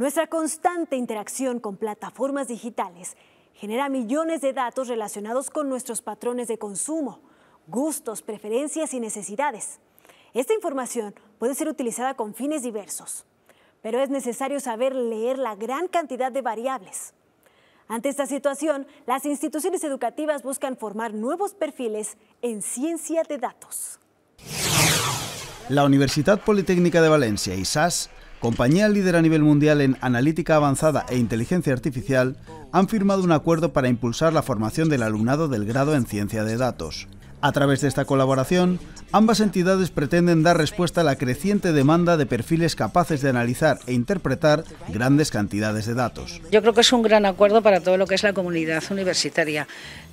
Nuestra constante interacción con plataformas digitales genera millones de datos relacionados con nuestros patrones de consumo, gustos, preferencias y necesidades. Esta información puede ser utilizada con fines diversos, pero es necesario saber leer la gran cantidad de variables. Ante esta situación, las instituciones educativas buscan formar nuevos perfiles en ciencia de datos. La Universidad Politécnica de Valencia y SAS compañía líder a nivel mundial en analítica avanzada e inteligencia artificial, han firmado un acuerdo para impulsar la formación del alumnado del grado en ciencia de datos. A través de esta colaboración, ambas entidades pretenden dar respuesta a la creciente demanda de perfiles capaces de analizar e interpretar grandes cantidades de datos. Yo creo que es un gran acuerdo para todo lo que es la comunidad universitaria.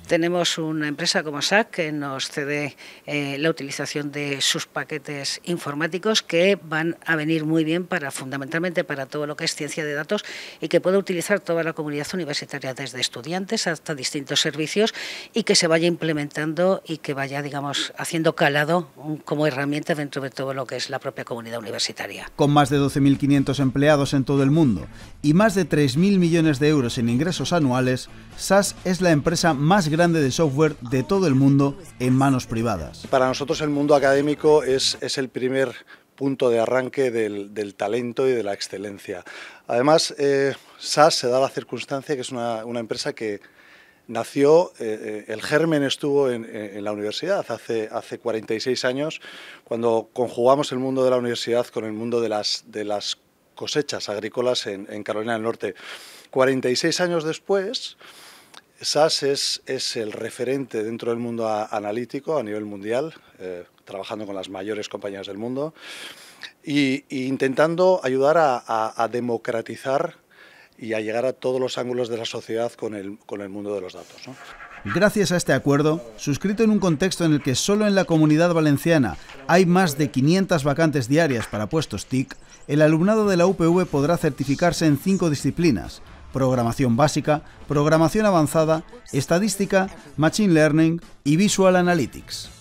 Tenemos una empresa como SAC que nos cede eh, la utilización de sus paquetes informáticos que van a venir muy bien para fundamentalmente para todo lo que es ciencia de datos y que puede utilizar toda la comunidad universitaria desde estudiantes hasta distintos servicios y que se vaya implementando y que vaya, digamos, haciendo calado como herramienta dentro de todo lo que es la propia comunidad universitaria. Con más de 12.500 empleados en todo el mundo y más de 3.000 millones de euros en ingresos anuales, SAS es la empresa más grande de software de todo el mundo en manos privadas. Para nosotros el mundo académico es, es el primer punto de arranque del, del, talento y de la excelencia. Además, eh, SAS se da la circunstancia que es una, una empresa que nació, eh, eh, el germen estuvo en, la universidad hace, hace 46 años, cuando conjugamos el mundo de la universidad con el mundo de las, de las cosechas agrícolas en, Carolina del Norte. 46 años después, SAS es, el referente dentro del mundo analítico a nivel mundial, eh, trabajando con las mayores compañías del mundo e intentando ayudar a democratizar y a llegar a todos los ángulos de la sociedad con el, mundo de los datos. Gracias a este acuerdo, suscrito en un contexto en el que solo en la comunidad valenciana hay más de 500 vacantes diarias para puestos TIC, el alumnado de la UPV podrá certificarse en cinco disciplinas, programación básica, programación avanzada, estadística, machine learning y visual analytics.